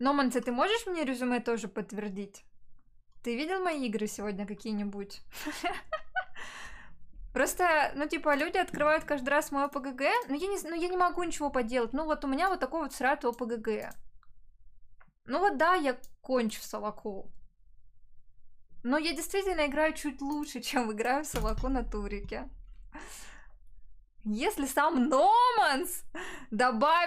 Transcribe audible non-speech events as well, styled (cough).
Номанца, ты можешь мне резюме тоже подтвердить? Ты видел мои игры сегодня какие-нибудь? (laughs) Просто, ну, типа, люди открывают каждый раз мой ОПГГ, но я не, ну, я не могу ничего поделать. Ну, вот у меня вот такой вот срат ОПГГ. Ну, вот да, я конч в Солоку. Но я действительно играю чуть лучше, (laughs) чем играю в Солоку на Турике. Если сам Номанс добавит